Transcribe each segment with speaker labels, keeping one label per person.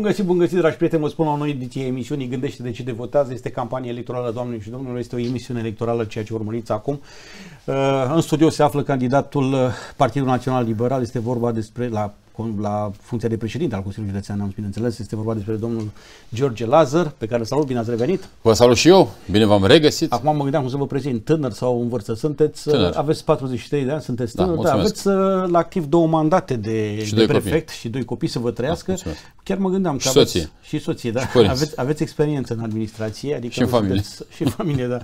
Speaker 1: Bun găsit, bun găsit, dragi prieteni, vă spun la noi ediție emisiunii Gândește de ce de votează, este campania electorală, doamnelor și domnilor, este o emisiune electorală, ceea ce urmăriți acum. Uh, în studio se află candidatul uh, Partidul Național Liberal, este vorba despre la la funcția de președinte al Consiliului Județean am bineînțeles. Este vorba despre domnul George Lazar, pe care salut, bine ați revenit. Vă
Speaker 2: salut și eu, bine v-am regăsit.
Speaker 1: Acum mă gândeam cum să vă prezint, tânăr sau în vârstă sunteți, uh, tânăr. aveți 43 de ani, sunteți da, tânăr, da, da, aveți uh, la activ două mandate de, și de prefect copii. și doi copii să vă trăiască. Da, Chiar mă gândeam că și aveți, soție. și soție, da, și aveți, aveți experiență în administrație, adică și în familie. Sunteți, și în familie, da,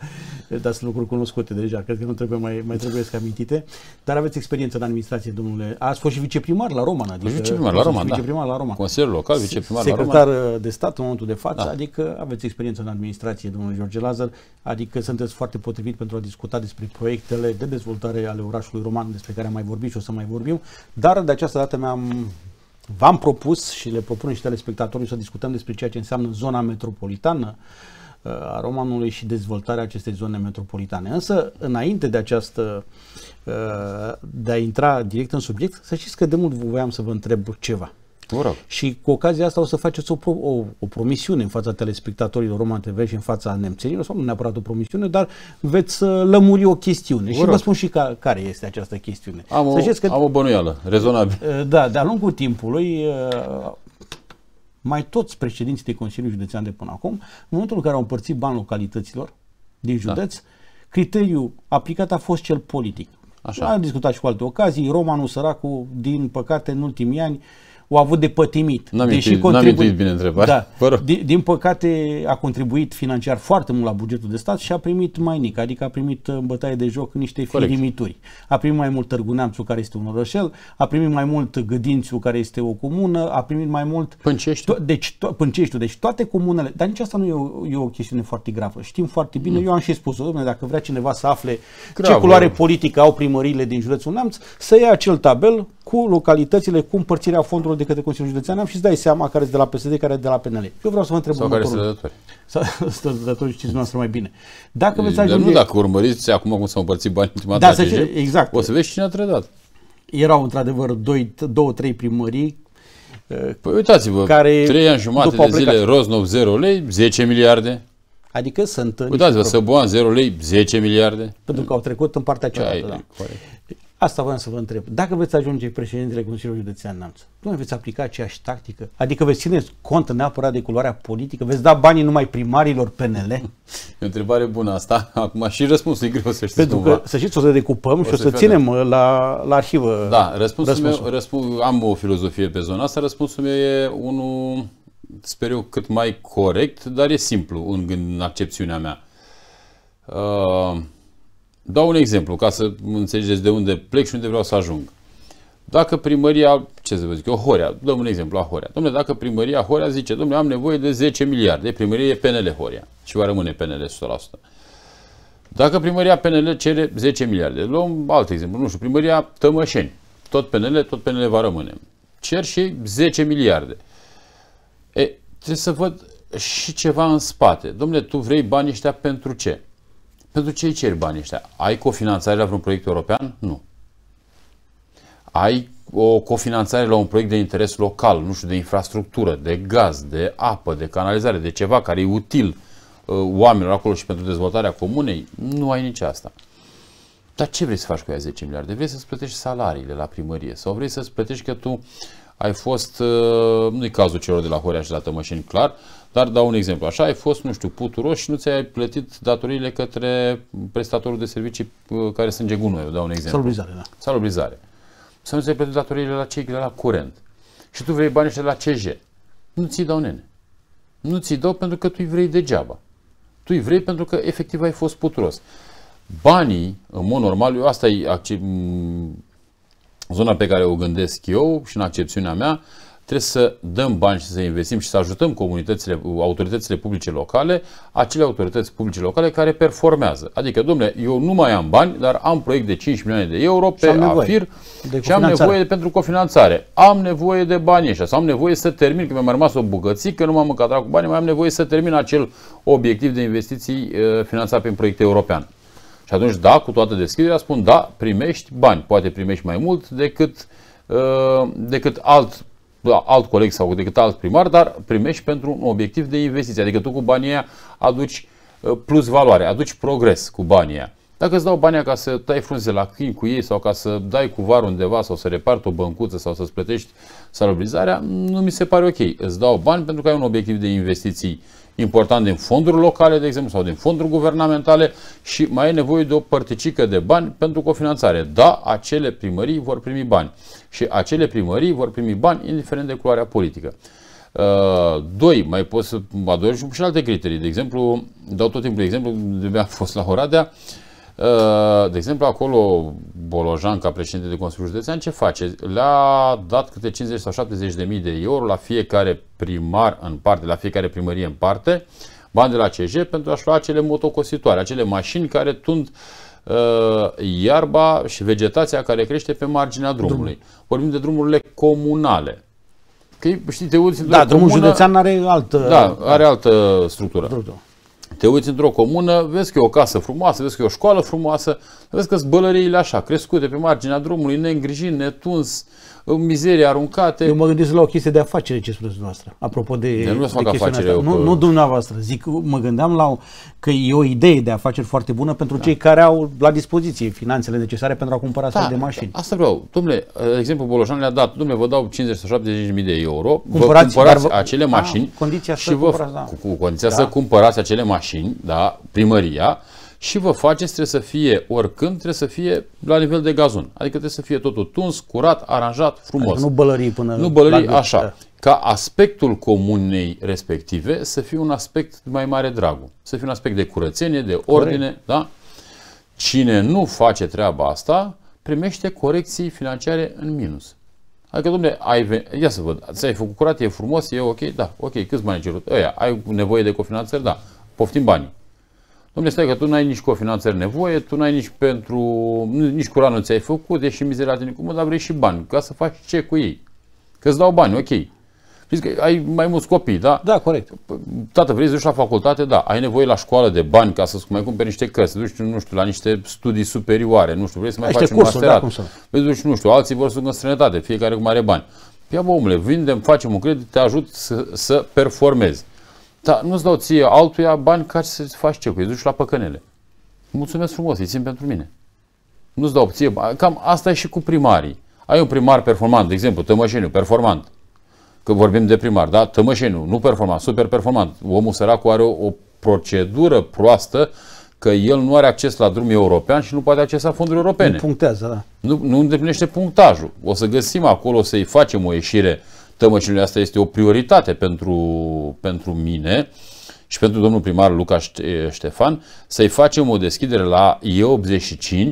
Speaker 1: dar sunt lucruri cunoscute deja, cred că nu trebuie mai, mai trebuie să amintite, dar aveți experiență în administrație, domnule. Ați fost și viceprimar la Romana, deci viceprimar la Roma, da. Viceprimar la Roma. Consiliul local, viceprimar la Roma. Secretar uh, de stat în momentul de față, da. adică aveți experiență în administrație, domnul George Lazar, adică sunteți foarte potrivit pentru a discuta despre proiectele de dezvoltare ale orașului roman despre care am mai vorbit și o să mai vorbim, dar de această dată mi-am V-am propus și le propun și telespectatorii să discutăm despre ceea ce înseamnă zona metropolitană, uh, Uh, a Romanului și dezvoltarea acestei zone metropolitane. Însă, înainte de această uh, de a intra direct în subiect, să știți că de mult voiam să vă întreb ceva. Vă Și cu ocazia asta o să faceți o, o, o promisiune în fața telespectatorilor Roman TV și în fața nemțenilor, sau nu neapărat o promisiune, dar veți uh, lămuri o chestiune. Vă și vă spun și ca, care este această chestiune. Am, o, că, am o bănuială, rezonabil. Da, de-a lungul timpului mai toți președinții de Consiliul Județean de până acum, în momentul în care au împărțit bani localităților din da. județ, da. criteriul aplicat a fost cel politic. Așa. Am discutat și cu alte ocazii, Romanul săracul, din păcate, în ultimii ani, uh, au avut de pătimit. N-am deși contribu- bine întrebarea. Da, din, din păcate a contribuit financiar foarte mult la bugetul de stat și a primit mai nic, adică a primit uh, în bătaie de joc niște firimituri. A primit mai mult Târgu care este un orășel, a primit mai mult Gădințiu, care este o comună, a primit mai mult... Pânceștiu. To- deci, to- Pânceștiu, deci toate comunele, dar nici asta nu e o, e o chestiune foarte gravă. Știm foarte bine, mm. eu am și spus-o, domnule, dacă vrea cineva să afle Grav, ce culoare politică au primăriile din județul Neamț, să ia acel tabel cu localitățile, cu împărțirea fondurilor de către Consiliul Județean, am și îți dai seama care sunt de la PSD, care de la PNL. Eu vreau să vă întreb Sau care sunt dătători. Sau stătători, știți dumneavoastră mai bine. Dacă veți ajunge... Dar nu dacă
Speaker 2: urmăriți acum cum s-au împărțit banii ultima da, ATG,
Speaker 1: exact. o să vezi cine a trădat. Erau într-adevăr două, trei primării uh, Păi uitați-vă, care 3 ani jumate de zile
Speaker 2: Rosnov 0 lei, 10 miliarde.
Speaker 1: Adică sunt... Uitați-vă, Săboan
Speaker 2: 0 lei, 10
Speaker 1: miliarde. Pentru că au trecut în partea cealaltă. Da, da. Asta vreau să vă întreb. Dacă veți ajunge președintele Consiliului Județean Namț, nu veți aplica aceeași tactică? Adică veți țineți cont neapărat de culoarea politică? Veți da banii numai primarilor PNL? E
Speaker 2: o întrebare bună asta. Acum și răspunsul e greu să știți Pentru cumva. că să
Speaker 1: știți, o să decupăm o și o să, să ținem de... la, la arhivă Da, răspunsul, răspunsul. meu,
Speaker 2: răspuns, am o filozofie pe zona asta. Răspunsul meu e unul, sper eu, cât mai corect, dar e simplu în, în accepțiunea mea. Uh, Dau un exemplu ca să înțelegeți de unde plec și unde vreau să ajung. Dacă primăria, ce să vă zic Horea, dăm un exemplu la Horea. Domnule, dacă primăria Horea zice, domnule, am nevoie de 10 miliarde, primăria e PNL Horea și va rămâne PNL 100%. Dacă primăria PNL cere 10 miliarde, luăm alt exemplu, nu știu, primăria Tămășeni, tot PNL, tot PNL va rămâne. Cer și 10 miliarde. E, trebuie să văd și ceva în spate. Domnule, tu vrei banii ăștia pentru ce? Pentru ce ceri banii ăștia? Ai cofinanțare la vreun proiect european? Nu. Ai o cofinanțare la un proiect de interes local, nu știu, de infrastructură, de gaz, de apă, de canalizare, de ceva care e util uh, oamenilor acolo și pentru dezvoltarea comunei, nu ai nici asta. Dar ce vrei să faci cu ea 10 miliarde? Vrei să-ți plătești salariile la primărie sau vrei să-ți plătești că tu ai fost, uh, nu-i cazul celor de la Horea și la Tămășeni, clar, dar dau un exemplu. Așa ai fost, nu știu, puturos și nu ți-ai plătit datoriile către prestatorul de servicii uh, care strânge gunoiul, dau un exemplu. Salubrizare, da. Salubrizare. Să nu ți-ai plătit datoriile la cei de la curent. Și tu vrei banii de la CJ. Nu ți-i dau nene. Nu ți-i dau pentru că tu îi vrei degeaba. Tu îi vrei pentru că efectiv ai fost puturos. Banii, în mod normal, eu asta e zona pe care o gândesc eu și în accepțiunea mea, trebuie să dăm bani și să investim și să ajutăm comunitățile, autoritățile publice locale, acele autorități publice locale care performează. Adică, domnule, eu nu mai am bani, dar am proiect de 5 milioane de euro pe și AFIR
Speaker 1: de și am nevoie de,
Speaker 2: pentru cofinanțare. Am nevoie de bani ăștia sau am nevoie să termin, că mi-a rămas o bucățică, nu m-am încadrat cu bani, mai am nevoie să termin acel obiectiv de investiții uh, finanțat prin proiect european. Și atunci, da, cu toată deschiderea, spun, da, primești bani. Poate primești mai mult decât, uh, decât alt alt coleg sau decât alt primar, dar primești pentru un obiectiv de investiție. Adică tu cu banii aia aduci uh, plus valoare, aduci progres cu banii aia. Dacă îți dau banii ca să tai frunze la câini cu ei sau ca să dai cu var undeva sau să reparti o băncuță sau să-ți plătești salubrizarea, nu mi se pare ok. Îți dau bani pentru că ai un obiectiv de investiții important din fonduri locale, de exemplu, sau din fonduri guvernamentale și mai e nevoie de o părticică de bani pentru cofinanțare. Da, acele primării vor primi bani și acele primării vor primi bani indiferent de culoarea politică. Uh, doi, mai poți să adaugi și alte criterii. De exemplu, dau tot timpul de exemplu, de a fost la Horadea, uh, Uh, de exemplu, acolo Bolojan, ca președinte de Consiliul Județean, ce face? Le-a dat câte 50 sau 70 de mii de euro la fiecare primar în parte, la fiecare primărie în parte, bani de la CJ pentru a-și lua acele motocositoare, acele mașini care tund uh, iarba și vegetația care crește pe marginea drumului. Drum. Vorbim de drumurile comunale. Că, știi, te uiți da, drumul comună, județean
Speaker 1: are altă... Da,
Speaker 2: are altă structură. structură. Te uiți într-o comună, vezi că e o casă frumoasă, vezi că e o școală frumoasă, vezi că sunt bălăriile așa, crescute pe marginea drumului, neîngrijit, netuns, uh,
Speaker 1: mizerii aruncate. Eu mă gândesc la o chestie de afacere, ce spuneți dumneavoastră, apropo de, de, nu, de afacere, asta. că... nu dumneavoastră, zic, mă gândeam la o, că e o idee de afaceri foarte bună pentru da. cei care au la dispoziție finanțele necesare pentru a cumpăra da, de mașini. Asta vreau.
Speaker 2: Domnule, exemplu Boloșan le-a dat, domnule, vă dau 50 sau 70 de euro, cumpărați, vă cumpărați vă, acele da, mașini da, condiția și vă, cumpărați, da. cu, cu condiția da. să cumpărați acele mașini, da, primăria, și vă faceți trebuie să fie oricând, trebuie să fie la nivel de gazon. Adică trebuie să fie totul tuns, curat, aranjat,
Speaker 1: frumos. Adică nu bălării până Nu bălării, la așa.
Speaker 2: Da. Ca aspectul comunei respective să fie un aspect mai mare dragul. Să fie un aspect de curățenie, de ordine, Corect. da? Cine nu face treaba asta, primește corecții financiare în minus. Adică, domnule, ai venit, ia să văd, ți-ai făcut curat, e frumos, e ok, da, ok, câți bani ai cerut? Aia, ai nevoie de cofinanțări? Da, poftim banii. Domnule, stai că tu n-ai nici cofinanțări nevoie, tu n-ai nici pentru, nici cu nu ți-ai făcut, ești și mizeria din cum, dar vrei și bani, ca să faci ce cu ei. Că îți dau bani, ok. Știți că ai mai mulți copii, da? Da, corect. Tată, vrei să duci la facultate? Da. Ai nevoie la școală de bani ca să mai cumperi niște cărți, să duci, nu știu, la niște studii superioare, nu știu, vrei să mai niște faci un da, masterat. Da, Vrei să duci, nu știu, alții vor să ducă în străinătate, fiecare cum are bani. Ia bă, omule, vindem, facem un credit, te ajut să, să performezi. Dar nu-ți dau ție altuia bani ca să faci ce cu ei, duci la păcănele. Mulțumesc frumos, îi țin pentru mine. Nu-ți dau ție bani. Cam asta e și cu primarii. Ai un primar performant, de exemplu, Tămășeniu, performant. Că vorbim de primar, da? Tămășeniu, nu performant, super performant. Omul sărac are o, o procedură proastă că el nu are acces la drum european și nu poate accesa fonduri europene. Nu
Speaker 1: punctează, da.
Speaker 2: Nu, nu îndeplinește punctajul. O să găsim acolo, să-i facem o ieșire uh, tămăciunile asta este o prioritate pentru, pentru mine și pentru domnul primar Luca Ștefan să-i facem o deschidere la E85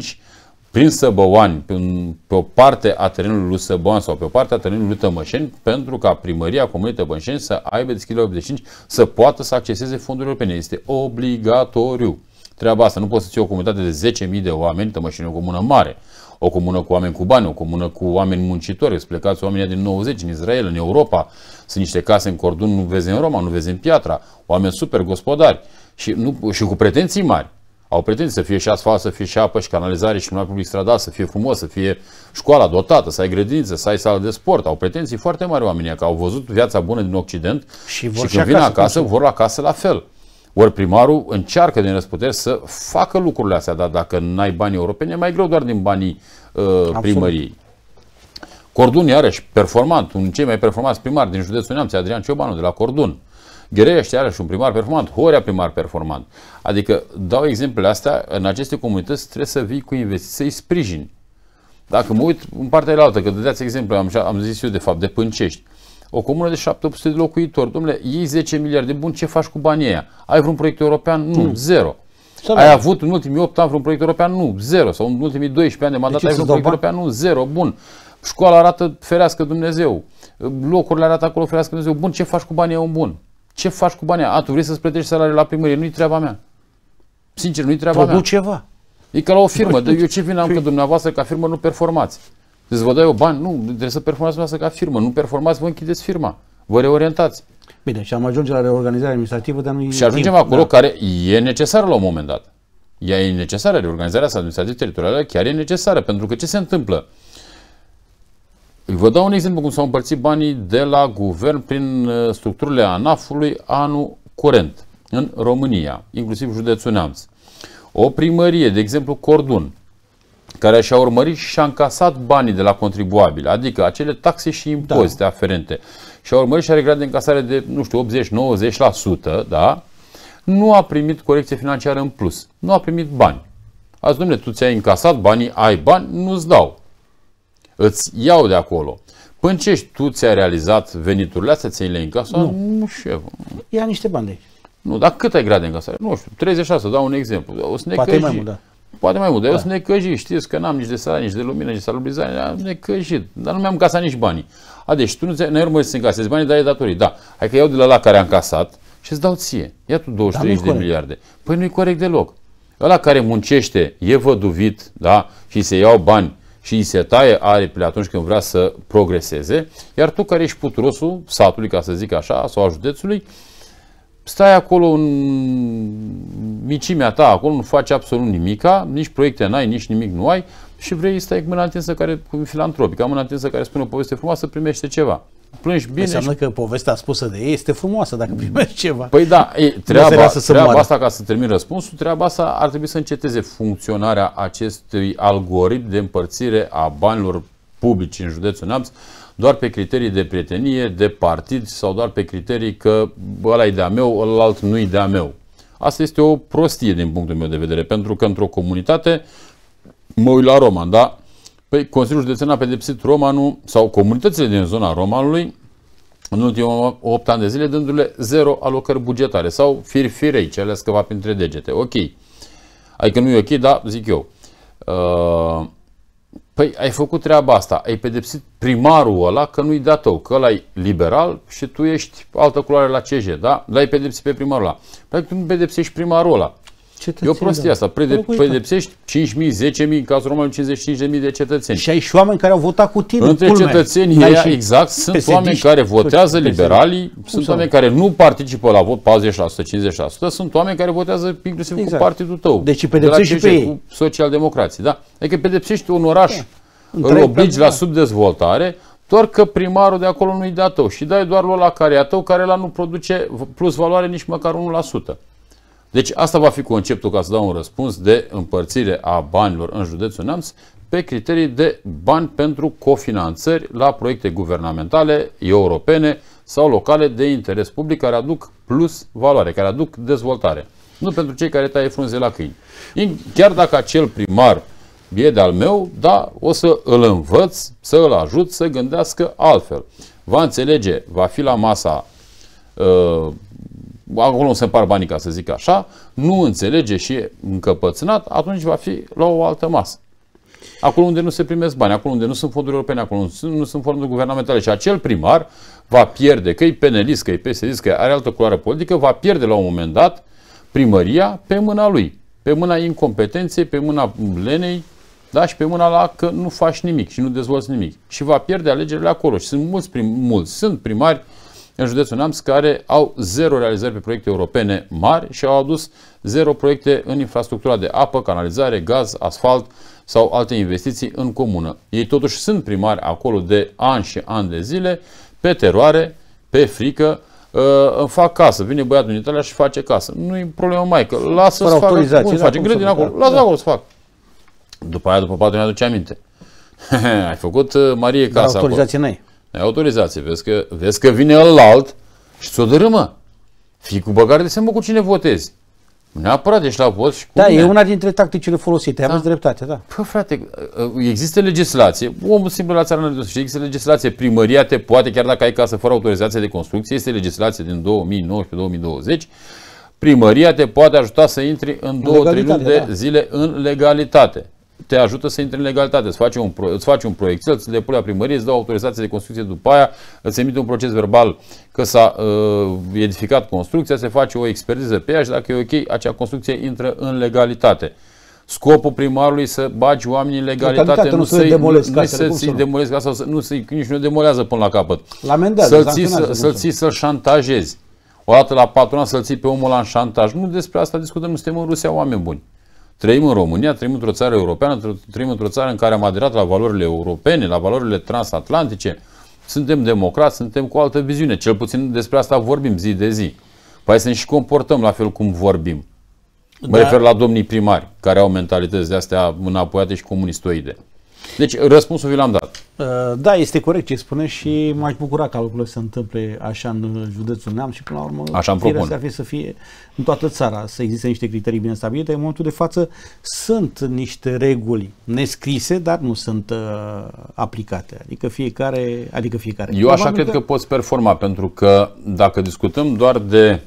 Speaker 2: prin Săbăoani, prin, pe o parte a terenului lui Săbăoan sau pe o parte a terenului lui Tămășeni, pentru ca primăria Comunei Tămășeni să aibă deschidere 85, să poată să acceseze fondurile europene. Este obligatoriu treaba asta. Nu poți să ții o comunitate de 10.000 de oameni, Tămășeni o comună mare, o comună cu oameni cu bani, o comună cu oameni muncitori, îți plecați oamenii din 90 în Israel, în Europa, sunt niște case în Cordun, nu vezi în Roma, nu vezi în Piatra, oameni super gospodari și, nu, și cu pretenții mari. Au pretenții să fie și asfalt, să fie și apă și canalizare și mai public stradal, să fie frumos, să fie școala dotată, să ai grădiniță, să ai sală de sport. Au pretenții foarte mari oamenii, că au văzut viața bună din Occident
Speaker 1: și, vor și când vin acasă, acasă vor
Speaker 2: casă la fel. Ori primarul încearcă din răsputeri să facă lucrurile astea, dar dacă n-ai bani europeni, e mai greu doar din banii uh, primăriei. Cordun, iarăși, performant, unul cei mai performanți primari din județul Neamț, Adrian Ciobanu, de la Cordun. Gherești, iarăși, un primar performant, Horea, primar performant. Adică, dau exemplele astea, în aceste comunități trebuie să vii cu investiții, să-i sprijini. Dacă mă uit în partea la altă, că dădeați exemplu, am, am zis eu de fapt, de Pâncești. O comună de 700 de locuitori, domnule, iei 10 miliarde, bun, ce faci cu banii aia? Ai vreun proiect european? Nu, nu. zero. ai avut în ultimii 8 ani vreun proiect european? Nu, zero. Sau în ultimii 12 ani de mandat de ai vreun proiect european? Nu, zero. Bun. Școala arată ferească Dumnezeu. Locurile arată acolo ferească Dumnezeu. Bun, ce faci cu banii? E un bun. Ce faci cu banii? A, tu vrei să-ți plătești salariul la primărie? Nu-i treaba mea. Sincer, nu-i treaba Produc mea. ceva. E ca la o firmă. Eu ce vin am că dumneavoastră ca firmă nu performați? Deci vă dau eu bani, nu, trebuie să performați asta ca firmă. Nu performați, vă închideți firma. Vă reorientați. Bine, și am ajunge la reorganizarea
Speaker 1: administrativă, dar nu Și ajungem timp, acolo da. care
Speaker 2: e necesară la un moment dat. Ea e necesară, reorganizarea asta administrativă teritorială chiar e necesară, pentru că ce se întâmplă? Vă dau un exemplu cum s-au împărțit banii de la guvern prin uh, structurile ANAF-ului anul curent în România, inclusiv județul Neamț. O primărie, de exemplu Cordun, care și-a urmărit și și-a încasat banii de la contribuabil, adică acele taxe și impozite da. aferente, și-a urmărit și a regrat de încasare de, nu știu, 80-90%, da? nu a primit corecție financiară în plus, nu a primit bani. Azi, domnule, tu ți-ai încasat banii, ai bani, nu-ți dau. Îți iau de acolo. Până ce tu ți-ai realizat veniturile astea, ți-ai le încasat? Nu, nu șef.
Speaker 1: Ia niște bani de aici.
Speaker 2: Nu, dar cât ai grade în casare? Nu știu, 36, dau un exemplu. O să ne Poate mai mult, da. Poate mai mult, dar da. eu sunt necăjit, știți că n-am nici de salariu, nici de lumină, nici de salubrizare, am necăjit, dar nu mi-am casat nici banii. A, deci tu nu ți-ai urmărit să încasezi banii, dar e datorii. Da, hai că iau de la la care am casat și îți dau ție. Ia tu 23 da, de miliarde. Păi nu-i corect deloc. Ăla care muncește, e văduvit, da, și se iau bani și îi se taie aripile atunci când vrea să progreseze, iar tu care ești puturosul satului, ca să zic așa, sau a județului, stai acolo în micimea ta, acolo nu faci absolut nimica, nici proiecte n-ai, nici nimic nu ai și vrei să stai cu mâna întinsă care, cu filantropic, am mâna întinsă care spune o poveste frumoasă, primește ceva. Plângi bine. Înseamnă și...
Speaker 1: că povestea spusă de ei este frumoasă dacă primești ceva. Păi da, e, treaba, să treaba asta,
Speaker 2: ca să termin răspunsul, treaba asta ar trebui să înceteze funcționarea acestui algoritm de împărțire a banilor publici în județul Neamț, doar pe criterii de prietenie, de partid sau doar pe criterii că ăla e de-a meu, ălalt nu e de-a meu. Asta este o prostie din punctul meu de vedere, pentru că într-o comunitate, mă uit la Roman, da? Păi Consiliul Județean a pedepsit Romanul sau comunitățile din zona Romanului în ultimul 8 ani de zile, dându-le zero alocări bugetare sau fir firei, ce că va printre degete. Ok. Adică nu e ok, dar zic eu. Uh, Păi ai făcut treaba asta, ai pedepsit primarul ăla că nu-i dat tău, că ăla e liberal și tu ești altă culoare la CJ, da? L-ai pedepsit pe primarul ăla. Păi tu nu pedepsești primarul ăla
Speaker 1: cetățeni. E o prostie da. asta. Prede- pedepsești
Speaker 2: 5.000, 10.000, în cazul român, 55.000 de cetățeni.
Speaker 1: Și ai și oameni care au votat cu tine. Între culme. cetățenii Dai exact, sunt oameni care
Speaker 2: votează psd liberalii, Cum sunt oameni care nu participă la vot 40%, 50%, sunt oameni care votează inclusiv exact. cu partidul tău. Deci pedepsești de și pe ei. Cu socialdemocrații, da? Adică pedepsești un oraș, e, da. îl obligi la subdezvoltare, doar că primarul de acolo nu-i dat tău și dai doar la care e tău, care la nu produce plus valoare nici măcar 1%. Deci asta va fi conceptul, ca să dau un răspuns, de împărțire a banilor în județul Neamț pe criterii de bani pentru cofinanțări la proiecte guvernamentale, europene sau locale de interes public care aduc plus valoare, care aduc dezvoltare. Nu pentru cei care taie frunze la câini. Chiar dacă acel primar e de-al meu, da, o să îl învăț, să îl ajut să gândească altfel. Va înțelege, va fi la masa uh, acolo se par banii, ca să zic așa, nu înțelege și e încăpățânat, atunci va fi la o altă masă. Acolo unde nu se primesc bani, acolo unde nu sunt fonduri europene, acolo unde nu sunt, nu sunt fonduri guvernamentale și acel primar va pierde, că e penalist, că e PSD, că are altă culoare politică, va pierde la un moment dat primăria pe mâna lui, pe mâna incompetenței, pe mâna lenei, da? și pe mâna la că nu faci nimic și nu dezvolți nimic. Și va pierde alegerile acolo. Și sunt mulți, prim, mulți sunt primari în județul Neamț care au zero realizări pe proiecte europene mari și au adus zero proiecte în infrastructura de apă, canalizare, gaz, asfalt sau alte investiții în comună. Ei totuși sunt primari acolo de ani și ani de zile, pe teroare, pe frică, uh, fac casă. Vine băiatul din Italia și face casă. nu e problemă, mai că lasă să facă. Cum da, face? Grădina acolo. Lasă da. acolo să fac. După aia, după patru, ne aduce aminte. Ai făcut uh, Marie casa Dar autorizație acolo. n-ai. Ai autorizație, vezi că, vezi că vine alt și ți-o dărâmă. Fii cu băgare de seamă cu cine votezi. Neapărat ești la vot și cu Da, mine. e una
Speaker 1: dintre tacticile folosite, da. am dreptate, da. Păi frate,
Speaker 2: uh, există legislație, omul simplu la țară nu și există legislație, primăria te poate, chiar dacă ai casă fără autorizație de construcție, este legislație din 2019-2020, primăria te poate ajuta să intri în, în două, trei luni de da. zile în legalitate te ajută să intri în legalitate, îți face un, pro, îți face un proiect, îți depui la primărie, îți dau autorizație de construcție după aia, îți emite un proces verbal că s-a uh, edificat construcția, se face o expertiză pe ea și dacă e ok, acea construcție intră în legalitate. Scopul primarului să bagi oamenii în legalitate, nu, să-i demolezi nu, casele, să demolezi casa, să, nu să nici nu demolează până la capăt. Să-l ții, să, să ții să-l șantajezi. O dată la patru să-l ții pe omul la șantaj. Nu despre asta discutăm, nu suntem în Rusia oameni buni. Trăim în România, trăim într-o țară europeană, trăim într-o țară în care am aderat la valorile europene, la valorile transatlantice. Suntem democrați, suntem cu altă viziune. Cel puțin despre asta vorbim zi de zi. Păi să ne și comportăm la fel cum vorbim. Mă da. refer la domnii primari, care au mentalități de astea înapoiate și comunistoide. Deci răspunsul vi l-am dat.
Speaker 1: Uh, da, este corect ce spune și m-aș bucura că lucrurile se întâmple așa în uh, județul Neam și până la urmă așa să propun. ar fi să fie în toată țara, să existe niște criterii bine stabilite. În momentul de față sunt niște reguli nescrise, dar nu sunt uh, aplicate. Adică fiecare, adică fiecare. Eu așa cred că... că
Speaker 2: poți performa, pentru că dacă discutăm doar de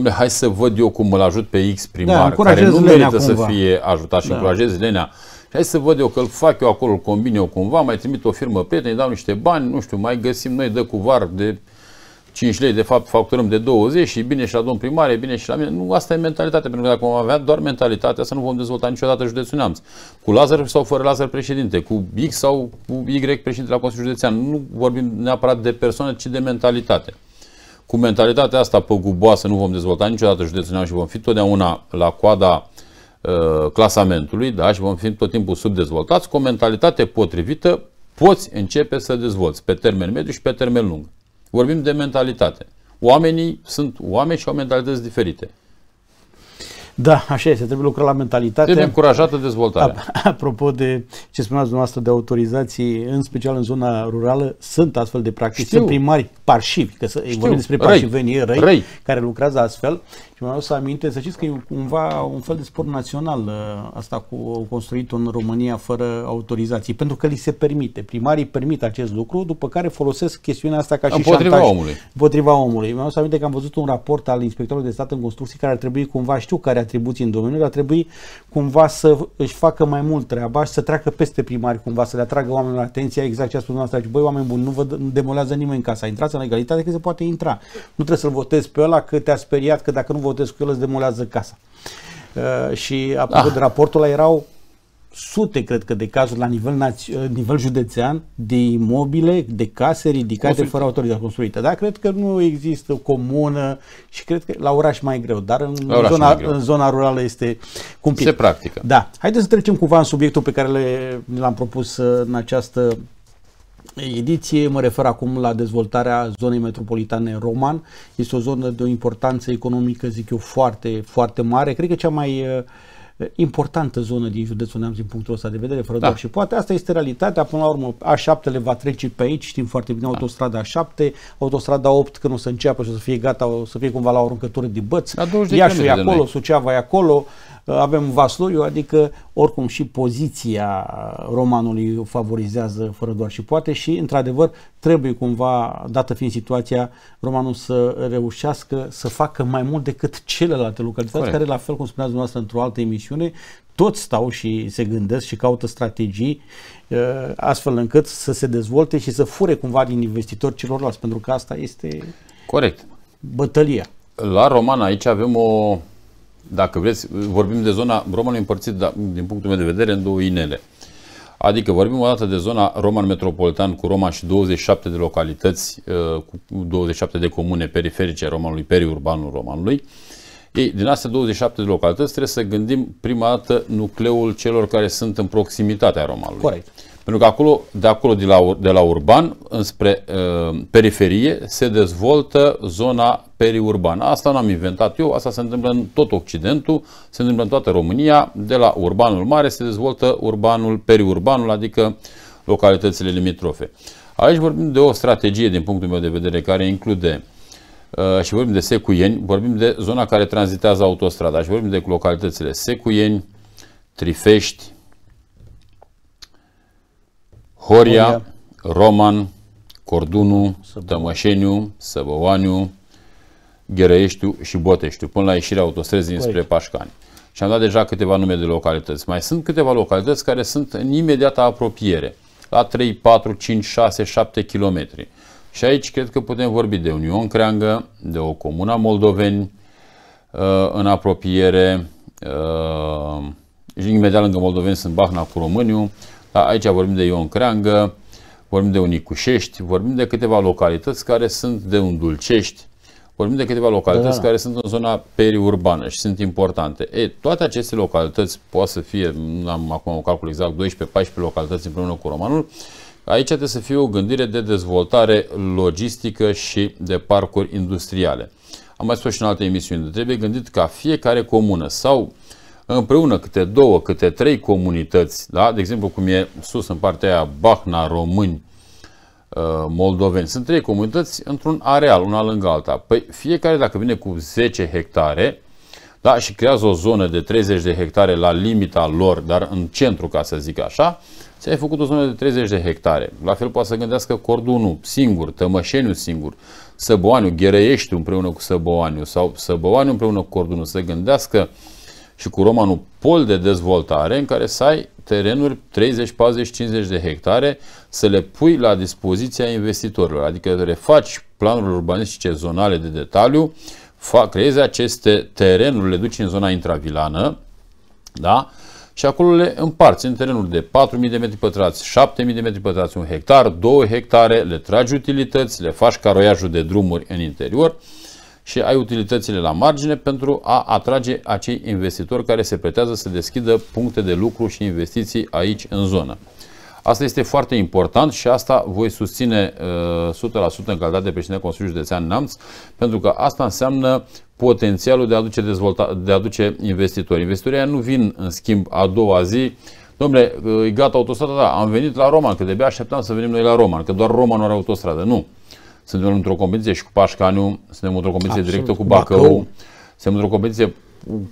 Speaker 2: Dom'le, hai să văd eu cum îl ajut pe X primar, da, care nu merită să fie ajutat și da. încurajez lenea hai să văd eu că îl fac eu acolo, îl combin eu cumva, mai trimit o firmă prietenă, îi dau niște bani, nu știu, mai găsim noi de cuvar de 5 lei, de fapt facturăm de 20 și bine și la domn primar, bine și la mine. Nu, asta e mentalitatea, pentru că dacă vom avea doar mentalitatea, să nu vom dezvolta niciodată județul neamț. Cu Lazar sau fără Lazar președinte, cu X sau cu Y președinte la Consiliul Județean. Nu vorbim neapărat de persoane, ci de mentalitate. Cu mentalitatea asta pe guboasă nu vom dezvolta niciodată județul neamț și vom fi totdeauna la coada Uh, clasamentului, da, și vom fi tot timpul subdezvoltați, cu o mentalitate potrivită poți începe să dezvolți pe termen mediu și pe termen lung. Vorbim de mentalitate. Oamenii sunt oameni
Speaker 1: și au mentalități diferite. Da, așa este, trebuie lucrat la mentalitate. Trebuie încurajată dezvoltarea. Apropo de ce spuneați dumneavoastră de autorizații, în special în zona rurală, sunt astfel de practici. Știu. Sunt primari parșivi, că să, vorbim despre parșivenii răi, răi, răi, care lucrează astfel. Și mă am să aminte, să știți că e cumva un fel de sport național ă, asta cu construit în România fără autorizații, pentru că li se permite. Primarii permit acest lucru, după care folosesc chestiunea asta ca și împotriva șantaj. Omului. Împotriva omului. Mă am să aminte că am văzut un raport al inspectorului de stat în construcții care ar trebui cumva, știu care atribuții în domeniul dar trebuie cumva să își facă mai mult treaba și să treacă peste primari, cumva să le atragă oamenilor atenția, exact ce a spus dumneavoastră, băi, oameni buni, nu vă demolează nimeni în casa, intrați în egalitate că se poate intra. Nu trebuie să-l votezi pe ăla că te-a speriat că dacă nu votezi cu el îți demolează casa. Uh, și apropo ah. de raportul ăla erau sute, cred că, de cazuri la nivel, naț- eh, nivel județean de imobile, de case ridicate Construite. fără autorizare construită. Da, cred că nu există o comună și cred că la oraș mai greu, dar în, zona, greu. în zona rurală este cumplit. Se practică. Da. Haideți să trecem cumva în subiectul pe care le, l-am propus eh, în această ediție. Mă refer acum la dezvoltarea zonei metropolitane Roman. Este o zonă de o importanță economică, zic eu, foarte, foarte mare. Cred că cea mai uh, importantă zonă din județul Neamț din punctul ăsta de vedere, fără da. doar și poate. Asta este realitatea. Până la urmă, A7 le va trece pe aici, știm foarte bine, da. autostrada 7, autostrada 8 când o să înceapă și o să fie gata, o să fie cumva la o aruncătură de băți. Iașul e acolo, Suceava e acolo, avem Vasloiu, adică oricum și poziția romanului favorizează fără doar și poate și într-adevăr trebuie cumva, dată fiind situația, romanul să reușească să facă mai mult decât celelalte localități Corect. care la fel cum spuneați dumneavoastră într-o altă emisiune, toți stau și se gândesc și caută strategii uh, astfel încât să se dezvolte și să fure cumva din investitori celorlalți, pentru că asta este Corect. bătălia.
Speaker 2: La Roman aici avem o dacă vreți, vorbim de zona, Romanul împărțit, da, din punctul meu de vedere, în două inele. Adică vorbim o dată de zona Roman Metropolitan cu Roma și 27 de localități, uh, cu 27 de comune periferice Romanului, periurbanul Romanului. Ei, din astea 27 de localități trebuie să gândim prima dată nucleul celor care sunt în proximitatea Romanului. Corect. Pentru că acolo, de acolo, de la, de la urban, înspre uh, periferie, se dezvoltă zona periurbană. Asta n-am inventat eu, asta se întâmplă în tot Occidentul, se întâmplă în toată România. De la urbanul mare se dezvoltă urbanul, periurbanul, adică localitățile limitrofe. Aici vorbim de o strategie, din punctul meu de vedere, care include uh, și vorbim de Secuieni, vorbim de zona care tranzitează autostrada și vorbim de localitățile Secuieni, Trifești, Horia, Roman, Cordunu, Tămășeniu, Săbăoaniu, Gherăieștiu și Boteștiu, până la ieșirea autostrăzii înspre Pașcani. Și am dat deja câteva nume de localități. Mai sunt câteva localități care sunt în imediată apropiere, la 3, 4, 5, 6, 7 km. Și aici cred că putem vorbi de un Creangă, de o a moldoveni uh, în apropiere, uh, imediat lângă moldoveni sunt Bahna cu Româniu, da, aici vorbim de Ion Creangă, vorbim de Unicușești, vorbim de câteva localități care sunt de Undulcești, vorbim de câteva localități da, da, care sunt în zona periurbană și sunt importante. E, toate aceste localități, poate să fie, nu am acum un calcul exact, 12-14 localități împreună cu romanul, aici trebuie să fie o gândire de dezvoltare logistică și de parcuri industriale. Am mai spus și în alte emisiuni, trebuie gândit ca fiecare comună sau uh, împreună câte două, câte trei comunități, da? de exemplu cum e sus în partea aia Bahna, Români, uh, moldoveni. Sunt trei comunități într-un areal, una lângă alta. Păi fiecare dacă vine cu 10 hectare, da, și creează o zonă de 30 de hectare la limita lor, dar în centru, ca să zic așa, ți-ai făcut o zonă de 30 de hectare. La fel poate să gândească Cordunul singur, Tămășeniu singur, Săboaniu, Gherăiești împreună cu Săboaniu sau Săboaniu împreună cu Cordunul, să gândească uh, și cu romanul pol de dezvoltare în care să ai terenuri 30, 40, 50 de hectare să le pui la dispoziția investitorilor, adică refaci faci planurile urbanistice zonale de detaliu, fac, creezi aceste terenuri, le duci în zona intravilană, da? și acolo le împarți în terenuri de 4.000 de metri pătrați, 7.000 de metri pătrați, un hectar, 2 hectare, le tragi utilități, le faci caroiajul de drumuri în interior și ai utilitățile la margine pentru a atrage acei investitori care se pretează să deschidă puncte de lucru și investiții aici în zonă. Asta este foarte important și asta voi susține 100% uh, în calitate de președinte Consiliului Județean Namț, pentru că asta înseamnă potențialul de a aduce, dezvolta, de a aduce investitori. Investitorii nu vin, în schimb, a doua zi, domnule, uh, e gata autostrada, da, am venit la Roman, că de-abia așteptam să venim noi la Roman, că doar Roman nu are autostradă. Nu suntem într-o competiție și cu Pașcaniu, suntem într-o competiție Absolut. directă cu Bacău, Bacău, suntem într-o competiție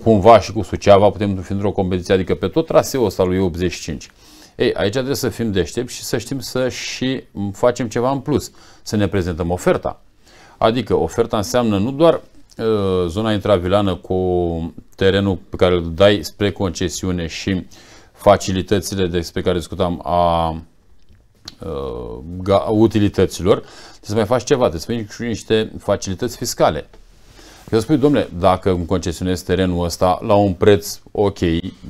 Speaker 2: cumva și cu Suceava, putem fi într-o competiție, adică pe tot traseul ăsta lui 85. Ei, aici trebuie să fim deștepți și să știm să și facem ceva în plus, să ne prezentăm oferta. Adică oferta înseamnă nu doar uh, zona intravilană cu terenul pe care îl dai spre concesiune și facilitățile despre care discutam a uh, utilităților, trebuie să mai faci ceva, trebuie să faci niște facilități fiscale. Eu spui, domnule, dacă îmi concesionez terenul ăsta la un preț ok,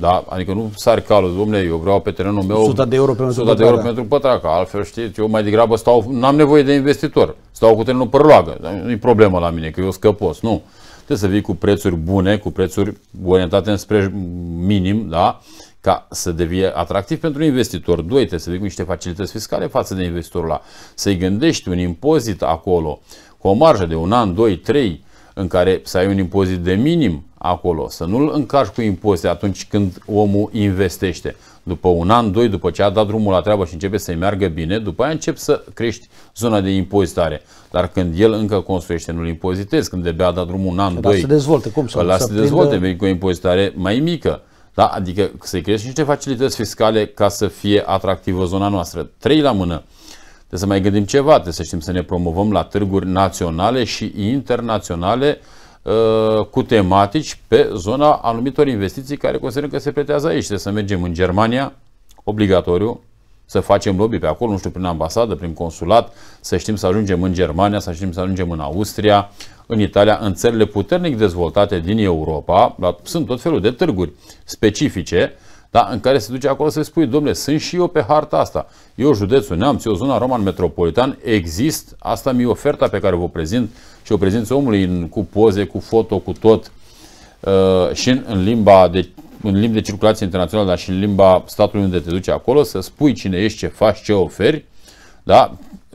Speaker 2: da? adică nu s-ar calul, domnule, eu vreau pe terenul meu 100 de euro pe metru de euro pe metru da. pătrat, că altfel știți, eu mai degrabă stau, n-am nevoie de investitor, stau cu terenul părloagă, da? nu-i problemă la mine, că eu scăpos, nu. Trebuie să vii cu prețuri bune, cu prețuri orientate înspre minim, da? ca să devie atractiv pentru investitor. Doi, trebuie să vii cu niște facilități fiscale față de investitorul ăla. Să-i gândești un impozit acolo cu o marjă de un an, doi, trei, în care să ai un impozit de minim acolo, să nu-l încarci cu impozite atunci când omul investește. După un an, doi, după ce a dat drumul la treabă și începe să-i meargă bine, după aia încep să crești zona de impozitare. Dar când el încă construiește, nu-l impozitezi, când de a dat drumul un an, Dar doi, să
Speaker 1: dezvolte, cum să, să se dezvolte,
Speaker 2: vei cu o impozitare mai mică. Da? Adică să-i crești niște facilități fiscale ca să fie atractivă zona noastră. Trei la mână. Trebuie să mai gândim ceva, trebuie să știm să ne promovăm la târguri naționale și internaționale uh, cu tematici pe zona anumitor investiții care considerăm că se pretează aici. Trebuie să mergem în Germania, obligatoriu, să facem lobby pe acolo, nu știu, prin ambasadă, prin consulat, să știm să ajungem în Germania, să știm să ajungem în Austria, în Italia, în țările puternic dezvoltate din Europa, dar sunt tot felul de târguri specifice, da, în care se duce acolo să spui, domnule, sunt și eu pe harta asta. Eu, județul Neamț, eu, zona Roman Metropolitan, exist, asta mi-e oferta pe care vă prezint și o prezint omului în, cu poze, cu foto, cu tot uh, și în, în limba de în limba de circulație internațională, dar și în limba statului unde te duci acolo, să spui cine ești, ce faci, ce oferi, da?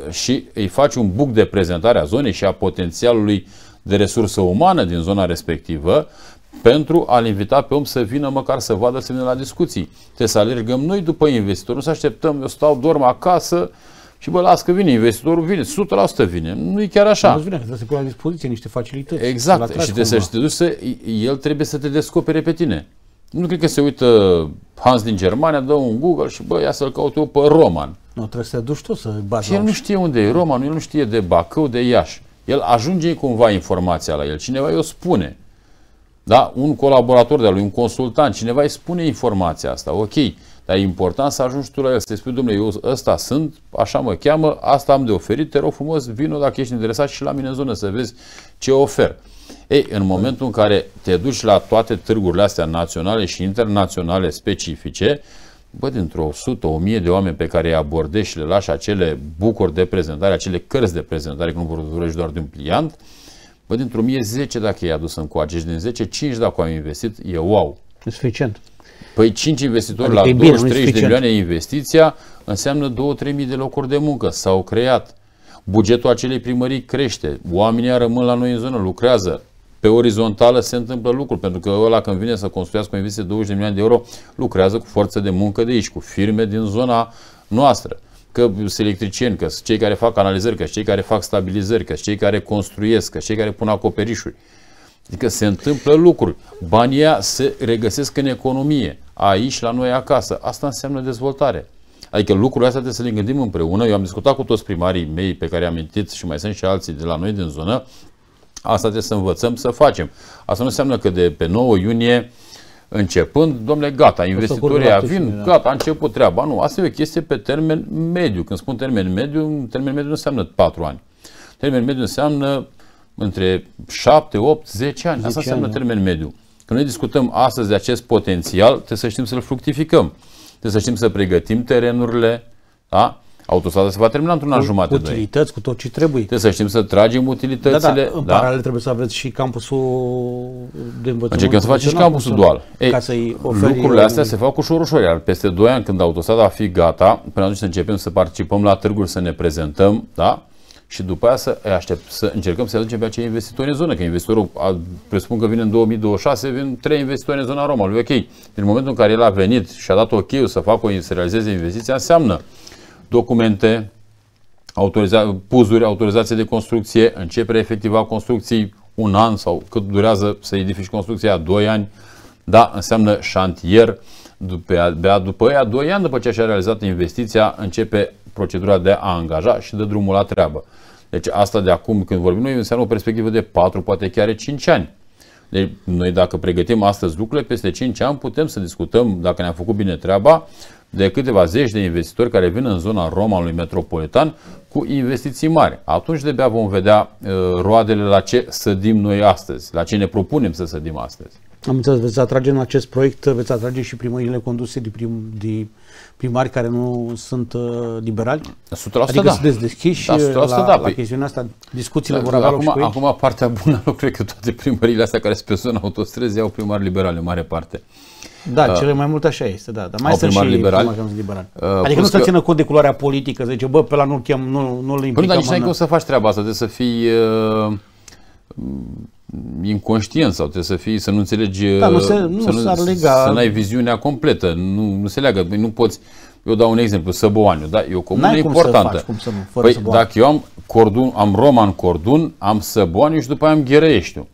Speaker 2: și îi faci un buc de prezentare a zonei și a potențialului uh, de resursă umană din zona respectivă pentru a-l invita pe om să vină măcar să vadă, să vină la discuții. Trebuie să alergăm noi după investitor, nu să așteptăm, eu stau, dorm acasă, și bă, las că vine investitorul, vine, 100% vine. Nu
Speaker 1: e chiar așa. Nu vine, trebuie să pui la dispoziție niște facilități. Exact. Și trebuie să
Speaker 2: te duci să, el trebuie să te descopere pe tine. Nu cred că se uită Hans din Germania, dă un Google și bă, ia să-l caute eu pe Roman.
Speaker 1: Nu, trebuie să te duci tu să bați Și el nu știe unde
Speaker 2: e Roman, el nu știe de Bacău, de Iași. El ajunge cumva informația la el, cineva îi o spune. Da? Un colaborator de-a lui, un consultant, cineva îi spune informația asta, ok, dar e important să ajungi tu la el, să-i spui, domnule, eu ăsta sunt, așa mă cheamă, asta am de oferit, te rog frumos, vină dacă ești interesat și la mine în zonă să vezi ce ofer. Ei, în momentul în care te duci la toate târgurile astea naționale și internaționale specifice, bă, dintr-o 100, 1000 de oameni pe care îi abordești și le lași acele bucuri de prezentare, acele cărți de prezentare, că nu vorbești doar de un pliant, bă, dintr-o mie, zece dacă i-ai adus în coace și din 10, 5 dacă am investit, e wow. E suficient. Păi 5 investitori adică la 23 de milioane investiția înseamnă 2-3 mii de locuri de muncă. S-au creat. Bugetul acelei primării crește. Oamenii rămân la noi în zonă, lucrează. Pe orizontală se întâmplă lucruri, pentru că ăla când vine să construiască o investiție de 20 de milioane de euro, lucrează cu forță de muncă de aici, cu firme din zona noastră că sunt electricieni, că sunt cei care fac analizări, că sunt cei care fac stabilizări, că sunt cei care construiesc, că sunt cei care pun acoperișuri. Adică se întâmplă lucruri. Banii aia se regăsesc în economie, aici, la noi, acasă. Asta înseamnă dezvoltare. Adică lucrurile astea trebuie să le gândim împreună. Eu am discutat cu toți primarii mei pe care am mintit și mai sunt și alții de la noi din zonă Asta trebuie să învățăm să facem. Asta nu înseamnă că de pe 9 iunie începând, domnule, gata, investitorii vin, gata, a început treaba. Nu, asta e o chestie pe termen mediu. Când spun termen mediu, termen mediu nu înseamnă 4 ani. Termen mediu înseamnă între 7, 8, 10 ani. 10 asta înseamnă ani. Da. termen mediu. Când noi discutăm astăzi de acest potențial, trebuie să știm să-l fructificăm. Trebuie să știm să pregătim terenurile, da? Autostrada se va termina într-un an jumate. Utilități,
Speaker 1: cu tot ce trebuie.
Speaker 2: Trebuie să știm să tragem utilitățile. Da, da. În da. paralel
Speaker 1: trebuie să aveți și campusul de învățământ. Încercăm să facem și campusul dual. Ei, ca lucrurile astea un... se
Speaker 2: fac ușor, ușor. Iar peste 2 ani, când autostrada va fi gata, până atunci să începem să participăm la târguri, să ne prezentăm, da? și după aia să, aștept, să încercăm să aducem pe acei investitori în zonă, că investitorul a, presupun că vine în 2026, vin trei investitori în zona Roma, lui ok. Din momentul în care el a venit și a dat ok să facă, să realizeze investiția, înseamnă documente, autoriza- puzuri, autorizație de construcție, începerea efectivă a construcției un an sau cât durează să edifici construcția, doi ani, da, înseamnă șantier. După, a, după aia, doi ani după ce și-a realizat investiția, începe procedura de a angaja și dă drumul la treabă. Deci asta de acum când vorbim noi înseamnă o perspectivă de 4, poate chiar 5 ani. Deci noi dacă pregătim astăzi lucrurile, peste 5 ani putem să discutăm dacă ne-am făcut bine treaba, de câteva zeci de investitori care vin în zona Roma lui metropolitan cu investiții mari. Atunci de bea vom vedea uh, roadele la ce sădim noi astăzi, la ce ne propunem să sădim astăzi.
Speaker 1: Am înțeles, veți atrage în acest proiect, veți atrage și primările conduse de, prim, de primari care nu sunt uh, liberali? 100% adică da. sunteți deschiși da, 100% la, da. la păi chestiunea asta? Discuțiile da, vor avea acum,
Speaker 2: acum partea bună, cred că toate primările astea care sunt pe zona autostrăzi au primari liberali în mare parte. Da, uh, cele mai
Speaker 1: multe așa este, da. Dar mai sunt și liberali. liberal. Uh, adică nu să că... țină cont de culoarea politică, să zice, bă, pe la nu-l chem, nu, nu-l păi implicăm. Păi, dar nici n-ai cum să
Speaker 2: faci treaba asta, trebuie să fii... Uh, inconștient sau trebuie să fii, să nu înțelegi, da, nu se, uh, nu să, nu, lega. să n-ai viziunea completă, nu, nu se leagă, păi nu poți, eu dau un exemplu, Săboaniu, da? E o comună N-ai importantă. Cum să faci, cum să nu, fără păi, Săboaniu. dacă eu am Cordun, am Roman Cordun, am Săboaniu și după aia am Gherăieștiu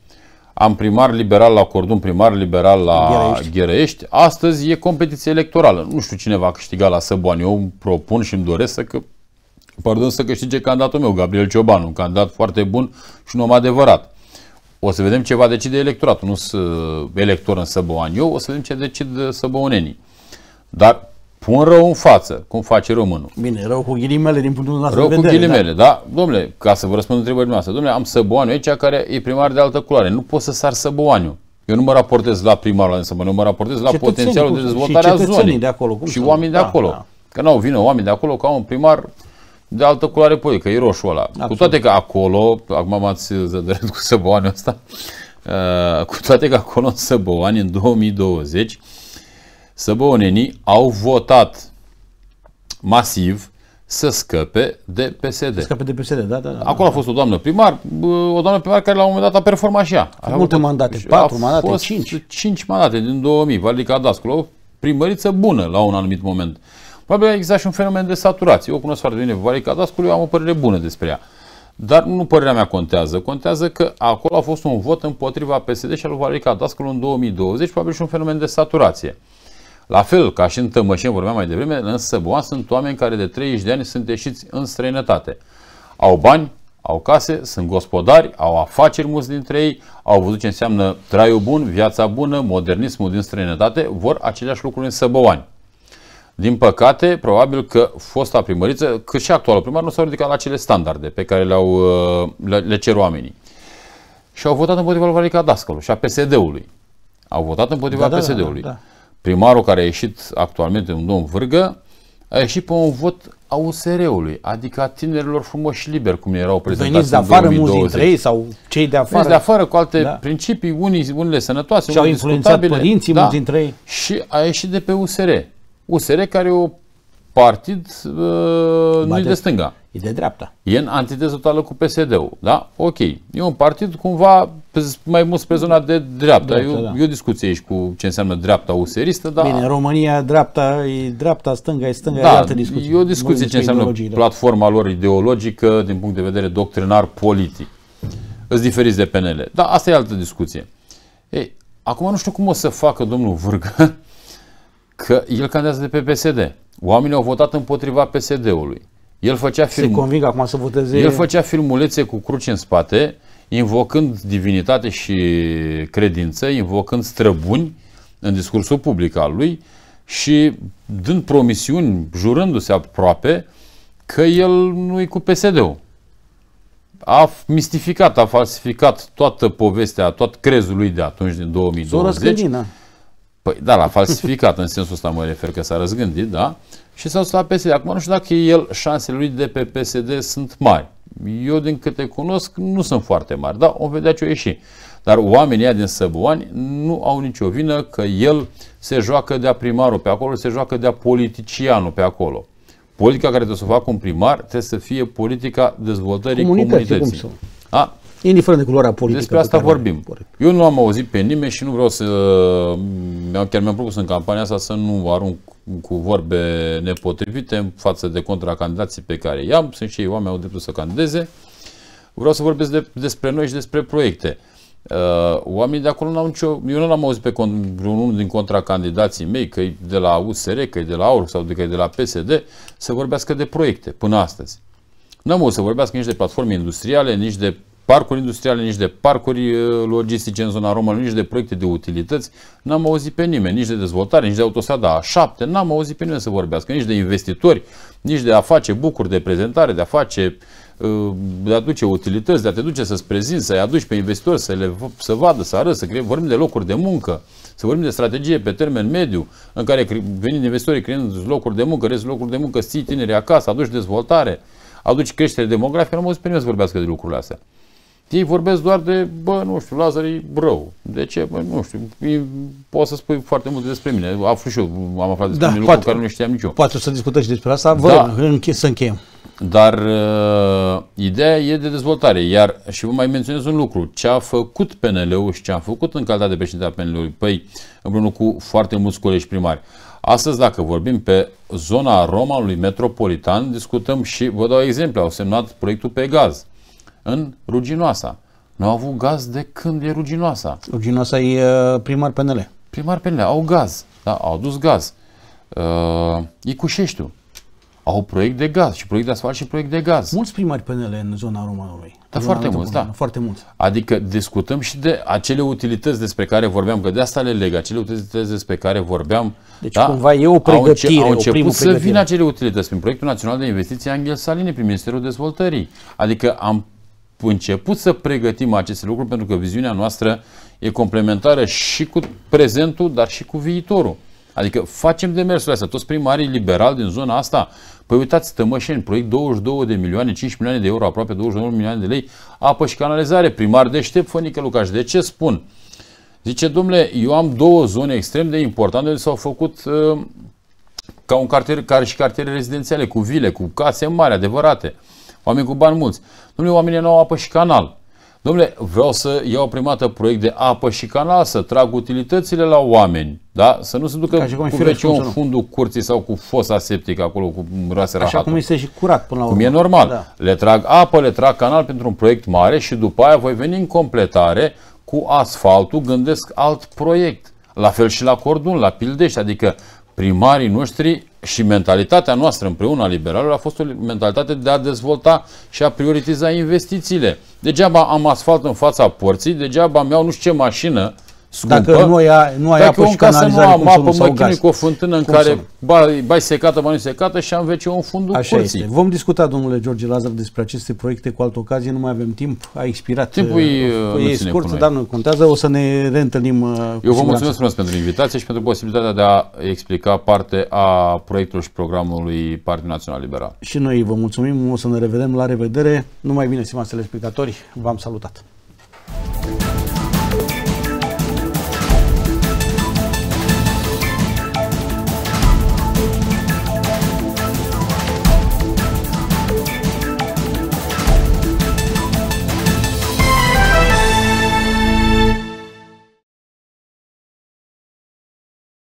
Speaker 2: am primar liberal la Cordun, primar liberal la Gherești. Gherești. Astăzi e competiție electorală. Nu știu cine va câștiga la Săboan. Eu îmi propun și îmi doresc să, că, pardon, să câștige candidatul meu, Gabriel Ciobanu, un candidat foarte bun și un om adevărat. O să vedem ce va decide electoratul, nu elector în Săboan. Eu o să vedem ce decid săboanenii. Dar Pun rău în față, cum face românul.
Speaker 1: Bine, rău cu ghilimele din punctul nostru rău de vedere. Rău cu ghilimele,
Speaker 2: da? da? Domnule, ca să vă răspund întrebările noastre, domnule, am Săboaniu aici care e primar de altă culoare. Nu pot să sar Săboaniu. Eu nu mă raportez la primarul din nu mă raportez la potențialul de dezvoltare a zonei. de acolo. Cum și oamenii da, de acolo. Da. Că nu, vină oameni de acolo ca un primar de altă culoare politică, e roșu ăla. Absolut. Cu toate că acolo, acum m-ați zădărât cu Săboaniu ăsta, uh, cu toate că acolo în Săboani, în 2020, săbăunenii au votat masiv să scăpe de PSD. Să scăpe
Speaker 1: de PSD, da, da. da
Speaker 2: Acolo a fost o doamnă primar, o doamnă primar care la un moment dat a performat și ea. A multe mandate, patru mandate, fost cinci. Cinci mandate din 2000, Valica Dascul, o primăriță bună la un anumit moment. Probabil există și un fenomen de saturație. Eu cunosc foarte bine Valica Dascul, eu am o părere bună despre ea. Dar nu părerea mea contează. Contează că acolo a fost un vot împotriva PSD și al lui Valica Dascul în 2020, probabil și un fenomen de saturație. La fel ca și în Tămășeni, vorbeam mai devreme, în Săboa sunt oameni care de 30 de ani sunt ieșiți în străinătate. Au bani, au case, sunt gospodari, au afaceri mulți dintre ei, au văzut ce înseamnă traiul bun, viața bună, modernismul din străinătate, vor aceleași lucruri în Săboani. Din păcate, probabil că fosta primăriță, cât și actualul primar, nu s-au ridicat la cele standarde pe care le-au, uh, le, le cer oamenii. Și au votat împotriva lui Valica Dascălu și a PSD-ului. Au votat împotriva da, PSD-ului. Da, da, da. da primarul care a ieșit actualmente, un domn Vârgă, a ieșit pe un vot a USR-ului, adică a tinerilor frumoși și liberi, cum erau prezentați Veniți de afară 2020. sau cei de afară. Veniți de afară cu alte da. principii, unii, unele sănătoase, și au influențat părinții da, dintre ei. Și a ieșit de pe USR. USR care e o partid uh, nu de stânga. E de dreapta. E în antiteză totală cu PSD-ul, da? Ok. E un partid cumva mai mult spre zona de dreapta. dreapta eu, da. eu discuție aici cu ce înseamnă dreapta useristă, dar... Bine, în
Speaker 1: România dreapta e dreapta, stânga e stânga, da, e altă discuție. Eu discuție ce înseamnă da.
Speaker 2: platforma lor ideologică din punct de vedere doctrinar politic. Îți diferiți de PNL. Da, asta e altă discuție. Ei, acum nu știu cum o să facă domnul Vârgă că el candidează de pe PSD. Oamenii au votat împotriva PSD-ului. El făcea film... Se conving
Speaker 1: acum să voteze... El făcea
Speaker 2: filmulețe cu cruci în spate, invocând divinitate și credință, invocând străbuni în discursul public al lui și dând promisiuni, jurându-se aproape, că el nu e cu PSD-ul. A mistificat, a falsificat toată povestea, tot crezul lui de atunci, din 2020. Păi da, l-a falsificat, în sensul ăsta mă refer că s-a răzgândit, da? Și s-a dus la PSD. Acum nu știu dacă el, șansele lui de pe PSD sunt mari. Eu, din câte cunosc, nu sunt foarte mari, dar o vedea ce o ieși. Dar oamenii din Săbuani nu au nicio vină că el se joacă de-a primarul pe acolo, se joacă de-a politicianul pe acolo. Politica care trebuie să o facă un primar trebuie să fie politica dezvoltării comunității. comunității. Cum să? A,
Speaker 1: Indiferent de culoarea politică. Despre asta vorbim.
Speaker 2: vorbim. Eu nu am auzit pe nimeni și nu vreau să... Chiar mi-am propus în campania asta să nu arunc cu vorbe nepotrivite în față de contracandidații pe care i-am. Sunt și ei oameni, au dreptul să candideze. Vreau să vorbesc de, despre noi și despre proiecte. Uh, oamenii de acolo nu au nicio... Eu nu l-am auzit pe unul din contracandidații mei, că e de la USR, că e de la AUR sau că e de la PSD, să vorbească de proiecte până astăzi. nu am auzit să vorbească nici de platforme industriale, nici de parcuri industriale, nici de parcuri uh, logistice în zona română, nici de proiecte de utilități. N-am auzit pe nimeni, nici de dezvoltare, nici de autostrada A7, n-am auzit pe nimeni să vorbească, nici de investitori, nici de a face bucuri de prezentare, de a face uh, de a duce utilități, de a te duce să-ți prezinți, să-i aduci pe investitori, să, le, să vadă, să arăți, să cre... vorbim de locuri de muncă, să vorbim de strategie pe termen mediu, în care venind investitorii creând locuri de muncă, rezi locuri de muncă, ții tineri acasă, aduci dezvoltare, aduci creștere demografică, nu mă pe nimeni să vorbească de lucrurile astea. Ei vorbesc doar de, bă, nu știu, Lazar e rău. De ce? Bă, nu știu. E, poți să spui foarte multe despre mine. Aflu și eu, am aflat despre da, mine poate, lucruri care nu știam nici eu.
Speaker 1: Poate să discutăm și despre asta. Vă da. vă înche- să încheiem.
Speaker 2: Dar uh, ideea e de dezvoltare. Iar și vă mai menționez un lucru. Ce a făcut PNL-ul și ce a făcut în calitate de președinte a PNL-ului? Păi, împreună cu foarte mulți colegi primari. Astăzi, dacă vorbim pe zona Romanului metropolitan, discutăm și, vă dau exemple, au semnat proiectul pe gaz în Ruginoasa. Nu au avut gaz de când e Ruginoasa. Ruginoasa e uh, primar PNL. Primar PNL. Au gaz. Da, au adus gaz. Uh, Icușeștiu. Au proiect de gaz și proiect de asfalt și proiect
Speaker 1: de gaz. Mulți primari PNL în zona Românului. Da, zona foarte mulți, da. Foarte mulți.
Speaker 2: Adică discutăm și de acele utilități despre care vorbeam, că de asta le leg, acele utilități despre care vorbeam. Deci da, cumva e o pregătire, au, au început o să pregătire. vină acele utilități prin proiectul național de investiții Angel Saline, prin Ministerul Dezvoltării. Adică am început să pregătim aceste lucruri pentru că viziunea noastră e complementară și cu prezentul, dar și cu viitorul. Adică facem demersul astea. Toți primarii liberali din zona asta, păi uitați, Tămășeni, proiect 22 de milioane, 5 milioane de euro, aproape 21 milioane de lei, apă și canalizare, primar deștept, Fănică Lucaș. De ce spun? Zice, domnule, eu am două zone extrem de importante unde s-au făcut uh, ca un cartier, care și cartiere rezidențiale, cu vile, cu case mari, adevărate. Uh, oameni cu bani mulți. Domnule, oamenii nu au apă și canal. Domnule, vreau să iau primată proiect de apă și canal, să trag utilitățile la oameni, da? Să nu se ducă Ca cu veciul în fundul curții sau cu fosa septică acolo, cu rase Așa rahatul. cum
Speaker 1: este și curat până la urmă. Cum e normal. Da.
Speaker 2: Le trag apă, le trag canal pentru un proiect mare și după aia voi veni în completare cu asfaltul, gândesc alt proiect. La fel și la Cordun, la Pildești, adică primarii noștri și mentalitatea noastră împreună a liberalilor a fost o mentalitate de a dezvolta și a prioritiza investițiile. Degeaba am asfalt în fața porții, degeaba am iau nu știu ce mașină
Speaker 1: scumpă. Dacă nu ai, nu ai apă și canalizare nu am apă, mă chinui cu o
Speaker 2: fântână în care bai, bai secată, bai secată și am vece un fundul Așa curții. Este.
Speaker 1: Vom discuta, domnule George Lazar, despre aceste proiecte cu altă ocazie. Nu mai avem timp. A expirat. Timpul uh, e, e uh, scurt, dar nu contează. O să ne reîntâlnim uh, Eu vă mulțumesc
Speaker 2: frumos pentru invitație și pentru posibilitatea de a explica parte a proiectului și programului Partidul Național Liberal.
Speaker 1: Și noi vă mulțumim. O să ne revedem. La revedere. Numai bine, stimați telespectatori. V-am salutat.